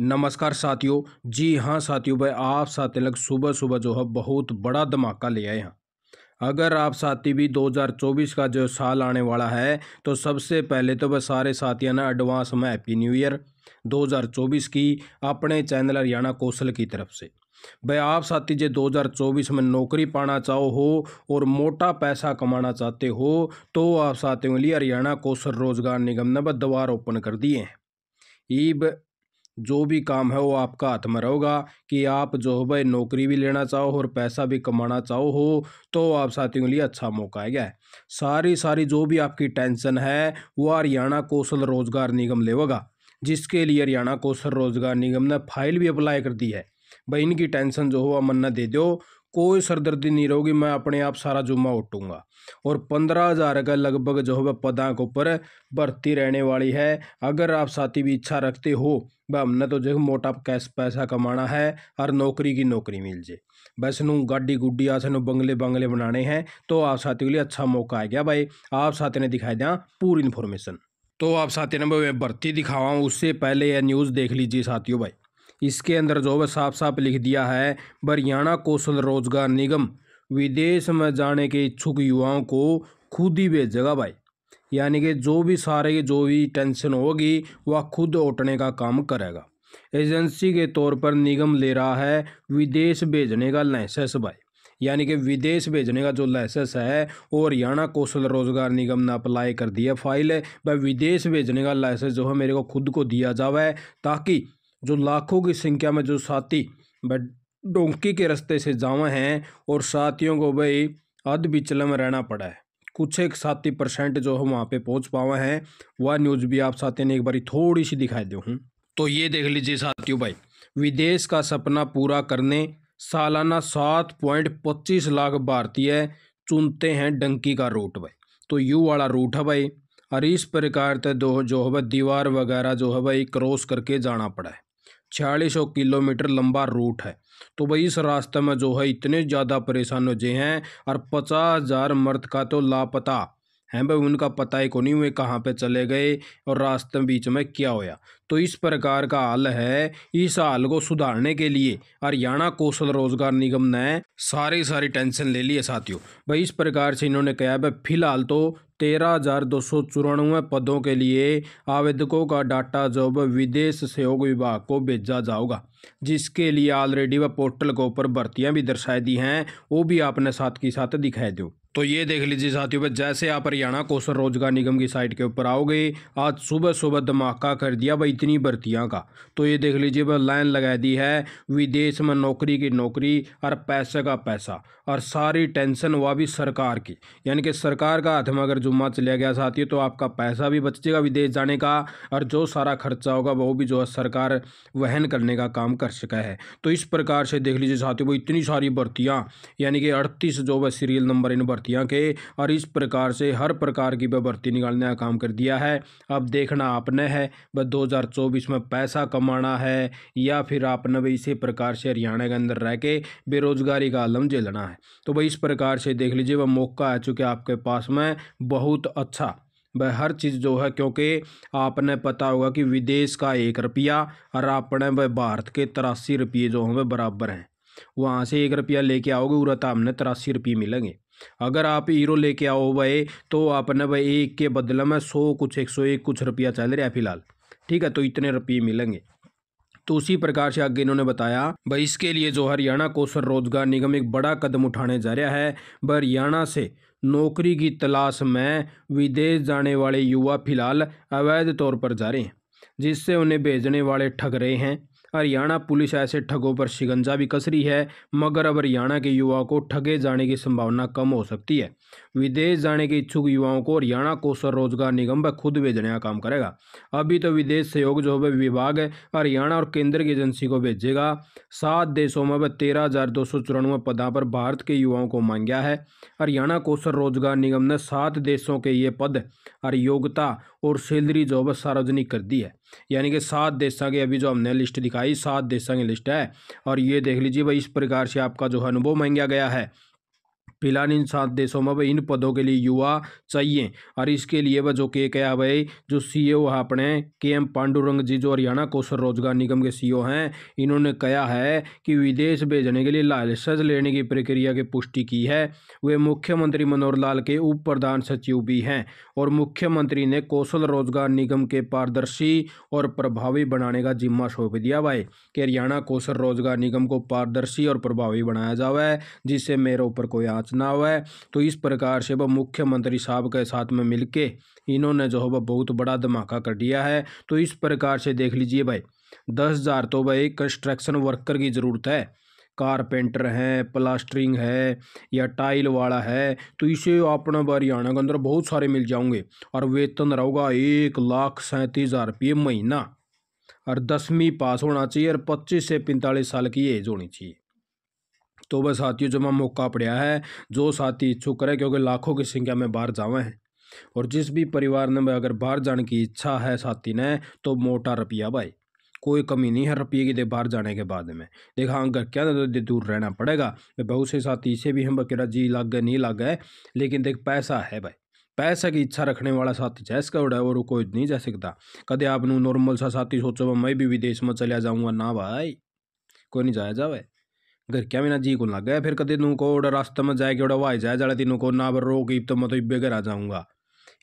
नमस्कार साथियों जी हाँ साथियों भाई आप साथी लग सुबह सुबह जो है बहुत बड़ा धमाका ले आए हैं अगर आप साथी भी 2024 का जो साल आने वाला है तो सबसे पहले तो वह सारे साथियों ने एडवांस में हैप्पी न्यू ईयर 2024 की अपने चैनल हरियाणा कौशल की तरफ से भाई आप साथी जो 2024 में नौकरी पाना चाहो हो और मोटा पैसा कमाना चाहते हो तो आप साथियों के लिए हरियाणा कौशल रोजगार निगम ने वह द्वार ओपन कर दिए हैं ईब जो भी काम है वो आपका हाथ में रहोगा कि आप जो हो भाई नौकरी भी लेना चाहो और पैसा भी कमाना चाहो हो तो आप साथियों के लिए अच्छा मौका है क्या सारी सारी जो भी आपकी टेंशन है वो हरियाणा कौशल रोजगार निगम लेवेगा जिसके लिए हरियाणा कौशल रोजगार निगम ने फाइल भी अप्लाई कर दी है भाई इनकी टेंशन जो हो वह मन न दे दो कोई सरदर्दी नहीं रहोगी मैं अपने आप सारा जुम्मा उठूँगा और पंद्रह हज़ार का लगभग जो है वह के ऊपर भर्ती रहने वाली है अगर आप साथी भी इच्छा रखते हो भाई हमने तो जो मोटा कैश पैसा कमाना है और नौकरी की नौकरी मिल जाए बस नू गाड़ी गुड्डी आ सू बंगले बंगले बनाने हैं तो आप साथी के लिए अच्छा मौका आ गया भाई आप साथी ने दिखाई दें पूरी इन्फॉर्मेशन तो आप साथी ने भर्ती दिखावा उससे पहले यह न्यूज़ देख लीजिए साथियों भाई इसके अंदर जो है साफ साफ लिख दिया है हरियाणा कौशल रोजगार निगम विदेश में जाने के इच्छुक युवाओं को खुद ही भेजेगा भाई यानी कि जो भी सारे जो भी टेंशन होगी वह खुद उठने का काम करेगा एजेंसी के तौर पर निगम ले रहा है विदेश भेजने का लाइसेंस भाई यानी कि विदेश भेजने का जो लाइसेंस है वो हरियाणा कौशल रोजगार निगम ने अप्लाई कर दिया फाइल है भाई विदेश भेजने का लाइसेंस जो है मेरे को खुद को दिया जावे ताकि जो लाखों की संख्या में जो साथी डोंकी के रास्ते से जावे हैं और साथियों को भाई अध बिचल में रहना पड़ा है कुछ एक साथी परसेंट जो हम वहाँ पे पहुँच पावे हैं वह न्यूज़ भी आप साथियों ने एक बारी थोड़ी सी दिखाई दे हूँ तो ये देख लीजिए साथियों भाई विदेश का सपना पूरा करने सालाना सात पॉइंट पच्चीस लाख भारतीय है, चुनते हैं डंकी का रूट भाई तो यू वाला रूट है भाई और इस प्रकार तो दो जो है दीवार वगैरह जो है भाई क्रॉस करके जाना पड़ा है छियालीस सौ किलोमीटर लंबा रूट है तो भाई इस रास्ते में जो है इतने ज़्यादा परेशान हो जे हैं और पचास हज़ार मर्द का तो लापता हैं भाई उनका पता ही को नहीं हुए कहाँ पे चले गए और रास्ते में बीच में क्या होया तो इस प्रकार का हाल है इस हाल को सुधारने के लिए हरियाणा कौशल रोजगार निगम ने सारी सारी टेंशन ले ली है साथियों भाई इस प्रकार से इन्होंने कहा भाई फिलहाल तो तेरह हजार दो सौ चौरानवे पदों के लिए आवेदकों का डाटा जॉब विदेश सहयोग विभाग को भेजा जाओगा जिसके लिए ऑलरेडी वह पोर्टल के ऊपर भर्तियां भी दर्शाई दी हैं वो भी आपने साथ के साथ दिखाई दो तो ये देख लीजिए साथियों पर जैसे आप हरियाणा कौशल रोजगार निगम की साइट के ऊपर आओगे आज सुबह सुबह धमाका कर दिया भाई इतनी भर्तियाँ का तो ये देख लीजिए भाई लाइन लगा दी है विदेश में नौकरी की नौकरी और पैसे का पैसा और सारी टेंशन वह भी सरकार की यानी कि सरकार का हाथ में अगर जुम्मा चलिया गया साथियों तो आपका पैसा भी बच जाएगा विदेश जाने का और जो सारा खर्चा होगा वो भी जो है सरकार वहन करने का काम कर सका है तो इस प्रकार से देख लीजिए साथियों इतनी सारी भर्तियाँ यानी कि अड़तीस जो है सीरियल नंबर इन बवर्तियाँ के और इस प्रकार से हर प्रकार की भर्ती निकालने का काम कर दिया है अब देखना आपने है वह दो में पैसा कमाना है या फिर आपने भाई इसी प्रकार से हरियाणा के अंदर रह के बेरोजगारी का आलम झेलना है तो भाई इस प्रकार से देख लीजिए वह मौका है चूँकि आपके पास में बहुत अच्छा वह हर चीज़ जो है क्योंकि आपने पता होगा कि विदेश का एक रुपया और आपने वह भारत के तिरासी रुपये जो हैं वह बराबर हैं वहाँ से एक रुपया लेके आओगे तो आपने तिरासी रुपये मिलेंगे अगर आप हीरो लेके आओ भाई तो आपने भाई एक के बदले में सौ कुछ एक सौ एक कुछ रुपया चल रहा है फिलहाल ठीक है तो इतने रुपये मिलेंगे तो उसी प्रकार से आगे इन्होंने बताया भाई इसके लिए जो हरियाणा कौशल रोजगार निगम एक बड़ा कदम उठाने जा रहा है वह हरियाणा से नौकरी की तलाश में विदेश जाने वाले युवा फिलहाल अवैध तौर पर जा रहे हैं जिससे उन्हें भेजने वाले ठग रहे हैं हरियाणा पुलिस ऐसे ठगों पर शिकंजा भी कस रही है मगर अब हरियाणा के युवा को ठगे जाने की संभावना कम हो सकती है विदेश जाने के इच्छुक युवाओं को हरियाणा कौशल रोजगार निगम पर खुद भेजने का काम करेगा अभी तो विदेश सहयोग जो है विभाग हरियाणा और केंद्र की एजेंसी को भेजेगा सात देशों में वह तेरह हजार दो सौ चौरानवे पदा पर भारत के युवाओं को मांगा है हरियाणा कौशल रोजगार निगम ने सात देशों के ये पद और योग्यता और सैलरी जो है सार्वजनिक कर दी है यानी कि सात देशों की अभी जो हमने लिस्ट दिखाई सात देशों की लिस्ट है और ये देख लीजिए भाई इस प्रकार से आपका जो है अनुभव मांगा गया है फिलहाल इन सात देशों में इन पदों के लिए युवा चाहिए और इसके लिए वह जो के क्या भाई जो सी ओ है अपने के एम पांडुरंग जी जो हरियाणा कौशल रोजगार निगम के सी e हैं इन्होंने कहा है कि विदेश भेजने के लिए लाइसेंस लेने की प्रक्रिया की पुष्टि की है वे मुख्यमंत्री मनोहर लाल के उप प्रधान सचिव भी हैं और मुख्यमंत्री ने कौशल रोजगार निगम के पारदर्शी और प्रभावी बनाने का जिम्मा सौंप दिया भाई कि हरियाणा कौशल रोजगार निगम को पारदर्शी और प्रभावी बनाया जावा जिससे मेरे ऊपर कोई आँच अपना हुआ है तो इस प्रकार से वह मुख्यमंत्री साहब के साथ में मिलके इन्होंने जो है वह बहुत बड़ा धमाका कर दिया है तो इस प्रकार से देख लीजिए भाई दस हज़ार तो भाई कंस्ट्रक्शन वर्कर की ज़रूरत है कारपेंटर हैं प्लास्टरिंग है या टाइल वाला है तो इसे अपना हरियाणा के अंदर बहुत सारे मिल जाऊंगे और वेतन रहूगा एक लाख सैंतीस हज़ार रुपये महीना और दसवीं पास होना चाहिए और पच्चीस से पैंतालीस साल की एज होनी चाहिए तो वह साथियों मैं मौका पड़ा है जो साथी इच्छुक करे क्योंकि लाखों की संख्या में बाहर जावे हैं और जिस भी परिवार ने अगर बाहर जाने की इच्छा है साथी ने तो मोटा रुपया भाई कोई कमी नहीं है रुपये की दे बाहर जाने के बाद में देखा हाँ, अंक क्या तो दे दूर रहना पड़ेगा बहुत से साथी इसे भी हम बकेरा जी लग गए नहीं लग गए लेकिन देख पैसा है भाई पैसा की इच्छा रखने वाला साथी जैस का है और कोई नहीं जा सकता कदे आप नॉर्मल सा साथी सोचो मैं भी विदेश में चला जाऊँगा ना भाई कोई नहीं जाया जाए घर क्या बिना जी को लग गया फिर कदे नू को रास्ते में जाए कि वाई जाए जाए तीनों को ना रो गई तो मैं तो इबे घर आ जाऊँगा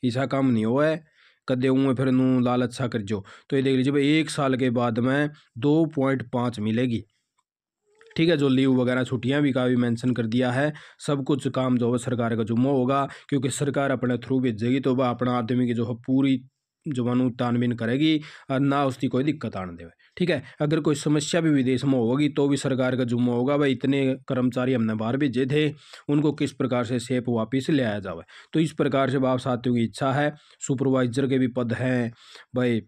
ऐसा काम नहीं हुआ है कदे ऊँ फिर नू लाल अच्छा कर जो तो ये देख लीजिए भाई एक साल के बाद में दो पॉइंट पाँच मिलेगी ठीक है जो लीव वगैरह छुट्टियां भी का भी मेंशन कर दिया है सब कुछ काम जो है सरकार का जुम्मा होगा क्योंकि सरकार अपने थ्रू भेजेगी तो वह अपना आदमी की जो है पूरी ਜਵਾਨ तानबीन करेगी और ना उसकी कोई दिक्कत आने देवे ठीक है अगर कोई समस्या भी विदेश में होगी तो भी सरकार का जुम्मा होगा भाई इतने कर्मचारी हमने बाहर भेजे थे उनको किस प्रकार से सेफ वापस ले आया जाए तो इस प्रकार से बाप साथियों की इच्छा है सुपरवाइजर के भी पद हैं भाई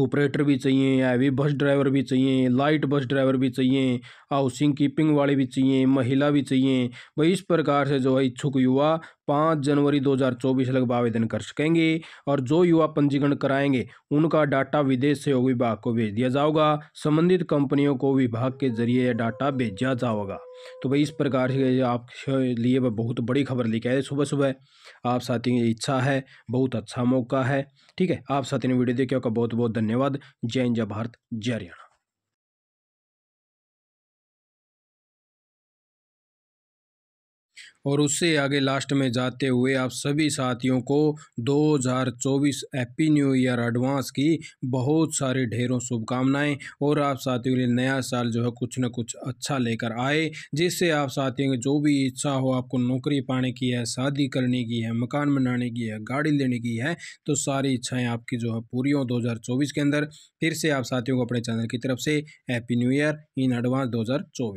ऑपरेटर भी चाहिए हैवी बस ड्राइवर भी चाहिए लाइट बस ड्राइवर भी चाहिए हाउसिंग कीपिंग वाले भी चाहिए महिला भी चाहिए भाई इस प्रकार से जो है इच्छुक युवा पाँच जनवरी 2024 लगभग आवेदन कर सकेंगे और जो युवा पंजीकरण कराएंगे उनका डाटा विदेश सहयोग विभाग को भेज दिया जाओगा संबंधित कंपनियों को विभाग के जरिए यह डाटा भेजा जाओगा तो भाई इस प्रकार से आपके लिए बहुत बड़ी खबर लेके आए सुबह सुबह आप साथियों की इच्छा है बहुत अच्छा मौका है ठीक है आप साथियों ने वीडियो देखिए आपका बहुत बहुत धन्यवाद जय जय भारत जय हरियाणा और उससे आगे लास्ट में जाते हुए आप सभी साथियों को 2024 हैप्पी न्यू ईयर एडवांस की बहुत सारी ढेरों शुभकामनाएं और आप साथियों के लिए नया साल जो है कुछ ना कुछ अच्छा लेकर आए जिससे आप साथियों की जो भी इच्छा हो आपको नौकरी पाने की है शादी करने की है मकान बनाने की है गाड़ी लेने की है तो सारी इच्छाएँ आपकी जो है पूरी हों दो के अंदर फिर से आप साथियों को अपने चैनल की तरफ से happy new year in advance दो